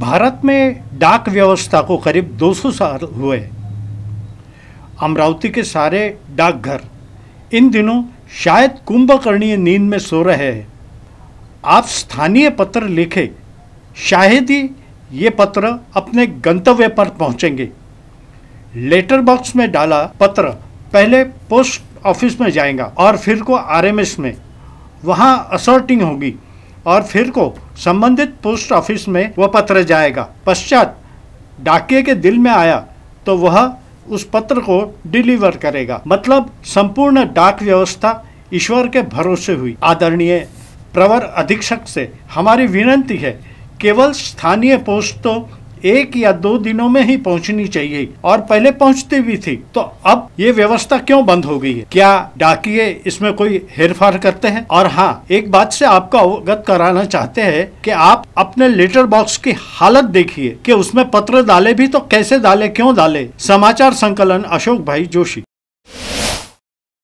भारत में डाक व्यवस्था को करीब 200 साल हुए अमरावती के सारे डाकघर इन दिनों शायद कुंभकर्णीय नींद में सो रहे हैं आप स्थानीय पत्र लिखे शायद ही ये पत्र अपने गंतव्य पर पहुंचेंगे लेटर बॉक्स में डाला पत्र पहले पोस्ट ऑफिस में जाएगा और फिर को आरएमएस में वहाँ असॉर्टिंग होगी और फिर को संबंधित पोस्ट ऑफिस में वह पत्र जाएगा पश्चात डाके के दिल में आया तो वह उस पत्र को डिलीवर करेगा मतलब संपूर्ण डाक व्यवस्था ईश्वर के भरोसे हुई आदरणीय प्रवर अधीक्षक से हमारी विनंती है केवल स्थानीय पोस्ट तो एक या दो दिनों में ही पहुंचनी चाहिए और पहले पहुंचती भी थी तो अब ये व्यवस्था क्यों बंद हो गई है क्या डाकिए इसमें कोई हेरफार करते हैं और हाँ एक बात से आपको अवगत कराना चाहते हैं कि आप अपने लेटर बॉक्स की हालत देखिए कि उसमें पत्र डाले भी तो कैसे डाले क्यों डाले समाचार संकलन अशोक भाई जोशी